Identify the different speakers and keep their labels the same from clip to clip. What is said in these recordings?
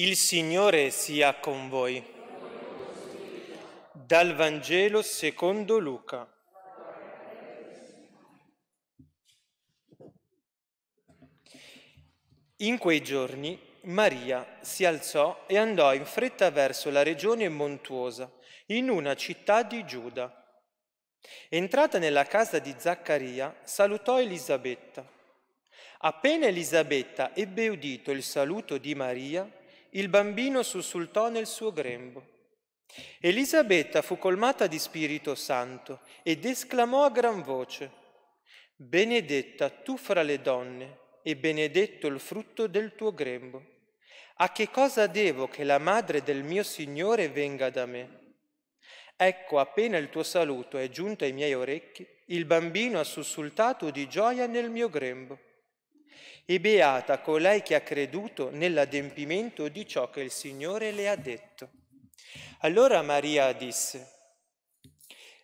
Speaker 1: Il Signore sia con voi. Dal Vangelo secondo Luca. In quei giorni Maria si alzò e andò in fretta verso la regione montuosa, in una città di Giuda. Entrata nella casa di Zaccaria, salutò Elisabetta. Appena Elisabetta ebbe udito il saluto di Maria, il bambino sussultò nel suo grembo. Elisabetta fu colmata di Spirito Santo ed esclamò a gran voce, Benedetta tu fra le donne e benedetto il frutto del tuo grembo. A che cosa devo che la madre del mio Signore venga da me? Ecco, appena il tuo saluto è giunto ai miei orecchi, il bambino ha sussultato di gioia nel mio grembo e beata colei che ha creduto nell'adempimento di ciò che il Signore le ha detto. Allora Maria disse,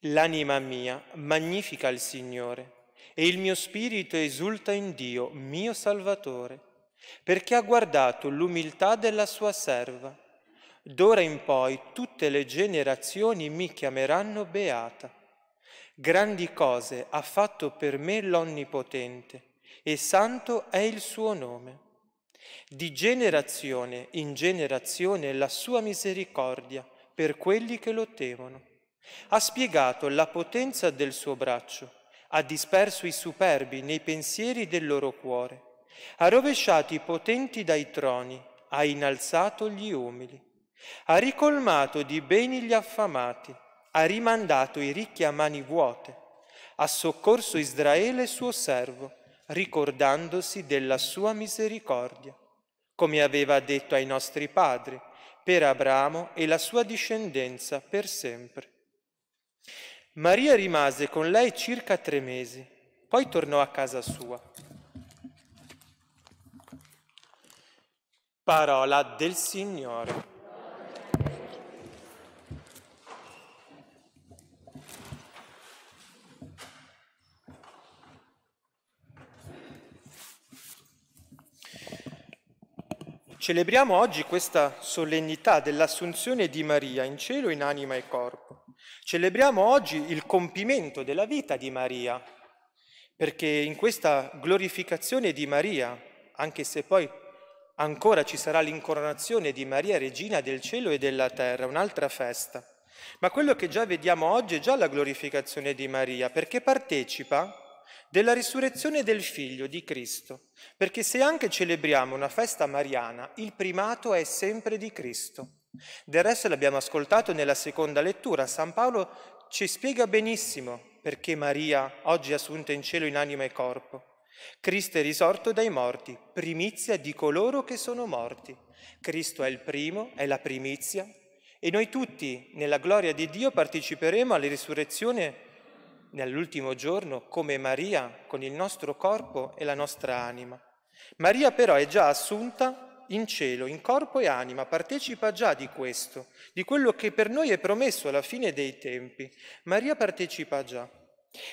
Speaker 1: L'anima mia magnifica il Signore e il mio spirito esulta in Dio, mio Salvatore, perché ha guardato l'umiltà della sua serva. D'ora in poi tutte le generazioni mi chiameranno beata. Grandi cose ha fatto per me l'Onnipotente e santo è il suo nome. Di generazione in generazione la sua misericordia per quelli che lo temono. Ha spiegato la potenza del suo braccio, ha disperso i superbi nei pensieri del loro cuore, ha rovesciato i potenti dai troni, ha innalzato gli umili, ha ricolmato di beni gli affamati, ha rimandato i ricchi a mani vuote, ha soccorso Israele suo servo, ricordandosi della sua misericordia, come aveva detto ai nostri padri, per Abramo e la sua discendenza per sempre. Maria rimase con lei circa tre mesi, poi tornò a casa sua. Parola del Signore. Celebriamo oggi questa solennità dell'assunzione di Maria in cielo, in anima e corpo. Celebriamo oggi il compimento della vita di Maria, perché in questa glorificazione di Maria, anche se poi ancora ci sarà l'incoronazione di Maria Regina del cielo e della terra, un'altra festa, ma quello che già vediamo oggi è già la glorificazione di Maria, perché partecipa della risurrezione del figlio di Cristo, perché se anche celebriamo una festa mariana, il primato è sempre di Cristo. Del resto l'abbiamo ascoltato nella seconda lettura, San Paolo ci spiega benissimo perché Maria oggi è assunta in cielo in anima e corpo. Cristo è risorto dai morti, primizia di coloro che sono morti. Cristo è il primo, è la primizia e noi tutti nella gloria di Dio parteciperemo alla risurrezione nell'ultimo giorno come Maria con il nostro corpo e la nostra anima. Maria però è già assunta in cielo, in corpo e anima, partecipa già di questo, di quello che per noi è promesso alla fine dei tempi. Maria partecipa già.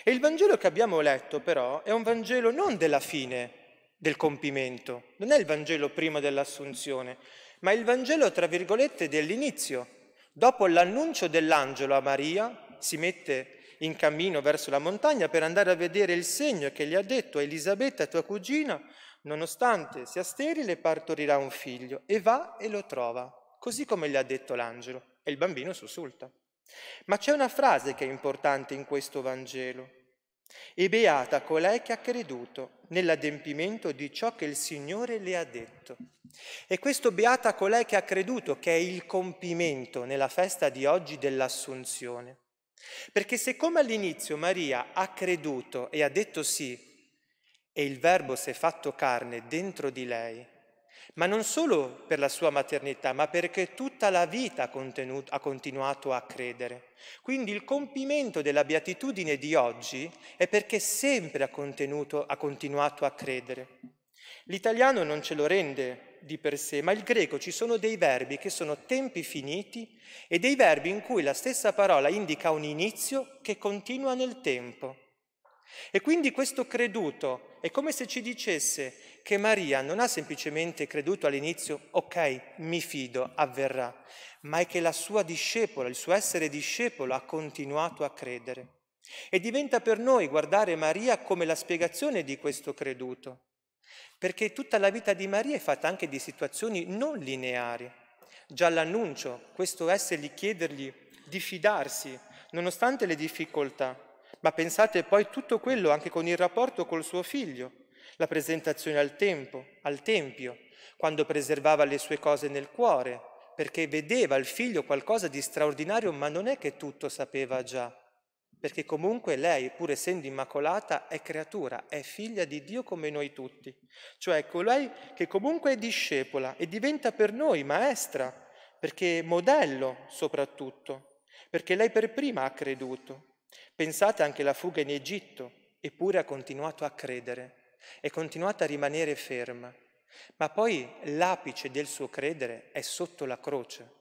Speaker 1: E il Vangelo che abbiamo letto però è un Vangelo non della fine, del compimento, non è il Vangelo prima dell'assunzione, ma il Vangelo, tra virgolette, dell'inizio. Dopo l'annuncio dell'angelo a Maria si mette in cammino verso la montagna per andare a vedere il segno che gli ha detto Elisabetta, tua cugina, nonostante sia sterile, partorirà un figlio. E va e lo trova, così come gli ha detto l'angelo. E il bambino sussulta. Ma c'è una frase che è importante in questo Vangelo. E beata colei che ha creduto nell'adempimento di ciò che il Signore le ha detto. E questo beata colei che ha creduto, che è il compimento nella festa di oggi dell'Assunzione. Perché se come all'inizio Maria ha creduto e ha detto sì, e il Verbo si è fatto carne dentro di lei, ma non solo per la sua maternità, ma perché tutta la vita ha continuato a credere. Quindi il compimento della beatitudine di oggi è perché sempre ha, ha continuato a credere. L'italiano non ce lo rende di per sé, ma il greco ci sono dei verbi che sono tempi finiti e dei verbi in cui la stessa parola indica un inizio che continua nel tempo. E quindi questo creduto è come se ci dicesse che Maria non ha semplicemente creduto all'inizio, ok, mi fido, avverrà, ma è che la sua discepola, il suo essere discepolo ha continuato a credere. E diventa per noi guardare Maria come la spiegazione di questo creduto perché tutta la vita di Maria è fatta anche di situazioni non lineari. Già l'annuncio, questo essergli chiedergli di fidarsi, nonostante le difficoltà, ma pensate poi tutto quello anche con il rapporto col suo figlio, la presentazione al, tempo, al Tempio, quando preservava le sue cose nel cuore, perché vedeva il figlio qualcosa di straordinario, ma non è che tutto sapeva già perché comunque lei, pur essendo immacolata, è creatura, è figlia di Dio come noi tutti, cioè colei che comunque è discepola e diventa per noi maestra, perché modello soprattutto, perché lei per prima ha creduto. Pensate anche alla fuga in Egitto, eppure ha continuato a credere, è continuata a rimanere ferma, ma poi l'apice del suo credere è sotto la croce,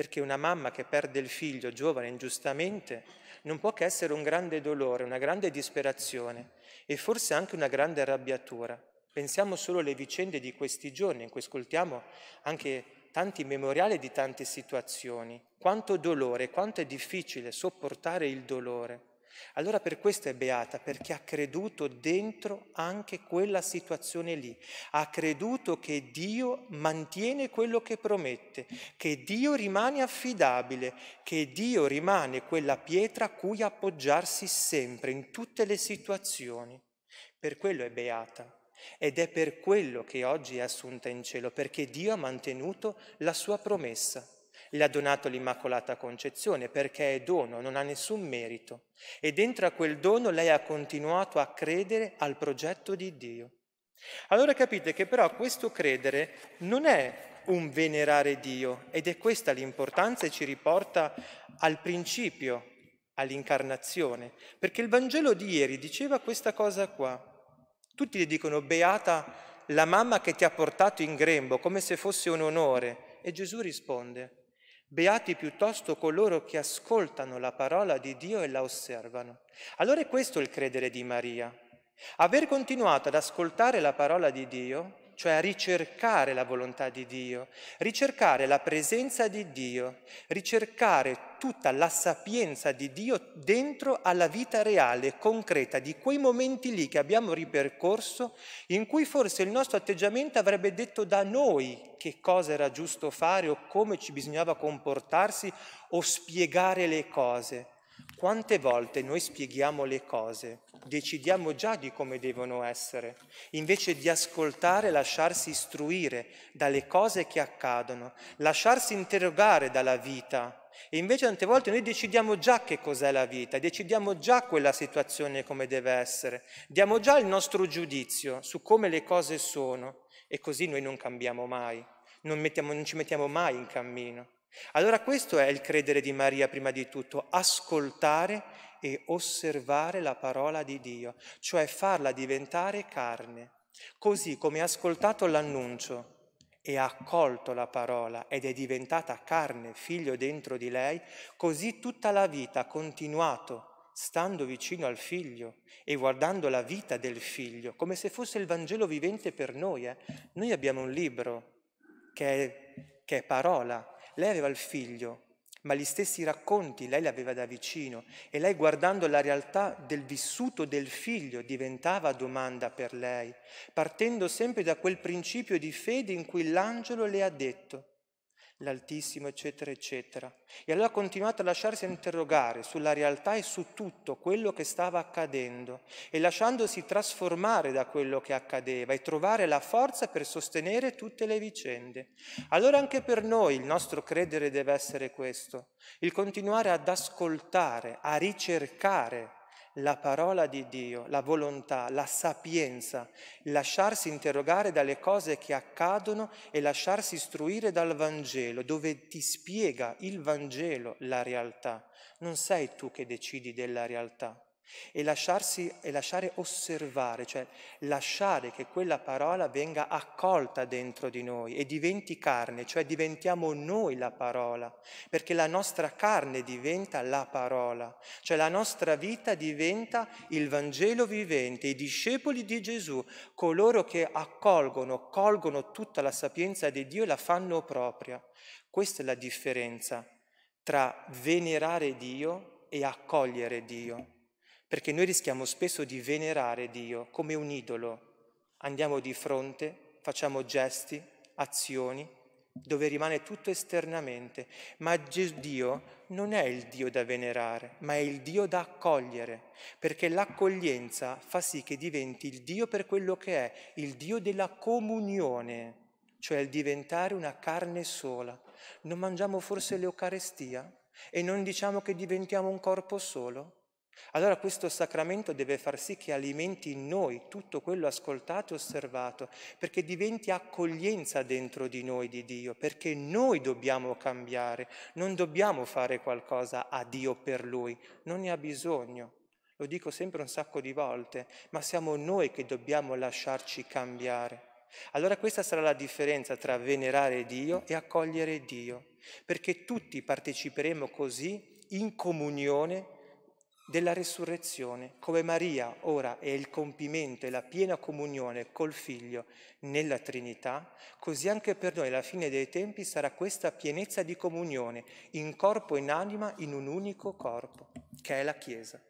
Speaker 1: perché una mamma che perde il figlio giovane ingiustamente non può che essere un grande dolore, una grande disperazione e forse anche una grande arrabbiatura. Pensiamo solo alle vicende di questi giorni in cui ascoltiamo anche tanti memoriali di tante situazioni. Quanto dolore, quanto è difficile sopportare il dolore. Allora per questo è beata, perché ha creduto dentro anche quella situazione lì, ha creduto che Dio mantiene quello che promette, che Dio rimane affidabile, che Dio rimane quella pietra a cui appoggiarsi sempre, in tutte le situazioni. Per quello è beata. Ed è per quello che oggi è assunta in cielo, perché Dio ha mantenuto la sua promessa le ha donato l'Immacolata Concezione perché è dono, non ha nessun merito. E dentro a quel dono lei ha continuato a credere al progetto di Dio. Allora capite che però questo credere non è un venerare Dio ed è questa l'importanza e ci riporta al principio, all'incarnazione, perché il Vangelo di ieri diceva questa cosa qua. Tutti le dicono beata la mamma che ti ha portato in grembo, come se fosse un onore. E Gesù risponde, Beati piuttosto coloro che ascoltano la parola di Dio e la osservano. Allora è questo il credere di Maria. Aver continuato ad ascoltare la parola di Dio cioè ricercare la volontà di Dio, ricercare la presenza di Dio, ricercare tutta la sapienza di Dio dentro alla vita reale, concreta, di quei momenti lì che abbiamo ripercorso, in cui forse il nostro atteggiamento avrebbe detto da noi che cosa era giusto fare o come ci bisognava comportarsi o spiegare le cose. Quante volte noi spieghiamo le cose, decidiamo già di come devono essere, invece di ascoltare lasciarsi istruire dalle cose che accadono, lasciarsi interrogare dalla vita. E invece tante volte noi decidiamo già che cos'è la vita, decidiamo già quella situazione come deve essere, diamo già il nostro giudizio su come le cose sono e così noi non cambiamo mai, non, mettiamo, non ci mettiamo mai in cammino. Allora questo è il credere di Maria prima di tutto, ascoltare e osservare la parola di Dio, cioè farla diventare carne, così come ha ascoltato l'annuncio e ha accolto la parola ed è diventata carne, figlio dentro di lei, così tutta la vita ha continuato stando vicino al figlio e guardando la vita del figlio, come se fosse il Vangelo vivente per noi. Eh? Noi abbiamo un libro che è, che è parola, lei aveva il figlio, ma gli stessi racconti lei li aveva da vicino e lei guardando la realtà del vissuto del figlio diventava domanda per lei, partendo sempre da quel principio di fede in cui l'angelo le ha detto, l'Altissimo, eccetera, eccetera. E allora continuate a lasciarsi interrogare sulla realtà e su tutto quello che stava accadendo e lasciandosi trasformare da quello che accadeva e trovare la forza per sostenere tutte le vicende. Allora anche per noi il nostro credere deve essere questo, il continuare ad ascoltare, a ricercare la parola di Dio, la volontà, la sapienza, lasciarsi interrogare dalle cose che accadono e lasciarsi istruire dal Vangelo, dove ti spiega il Vangelo la realtà. Non sei tu che decidi della realtà, e, lasciarsi, e lasciare osservare, cioè lasciare che quella parola venga accolta dentro di noi e diventi carne, cioè diventiamo noi la parola, perché la nostra carne diventa la parola, cioè la nostra vita diventa il Vangelo vivente, i discepoli di Gesù, coloro che accolgono, colgono tutta la sapienza di Dio e la fanno propria. Questa è la differenza tra venerare Dio e accogliere Dio perché noi rischiamo spesso di venerare Dio come un idolo. Andiamo di fronte, facciamo gesti, azioni, dove rimane tutto esternamente, ma Dio non è il Dio da venerare, ma è il Dio da accogliere, perché l'accoglienza fa sì che diventi il Dio per quello che è, il Dio della comunione, cioè il diventare una carne sola. Non mangiamo forse l'Eucarestia e non diciamo che diventiamo un corpo solo? Allora questo sacramento deve far sì che alimenti in noi tutto quello ascoltato e osservato, perché diventi accoglienza dentro di noi di Dio, perché noi dobbiamo cambiare, non dobbiamo fare qualcosa a Dio per Lui, non ne ha bisogno. Lo dico sempre un sacco di volte, ma siamo noi che dobbiamo lasciarci cambiare. Allora questa sarà la differenza tra venerare Dio e accogliere Dio, perché tutti parteciperemo così in comunione della resurrezione, come Maria ora è il compimento e la piena comunione col Figlio nella Trinità, così anche per noi la fine dei tempi sarà questa pienezza di comunione in corpo e in anima in un unico corpo, che è la Chiesa.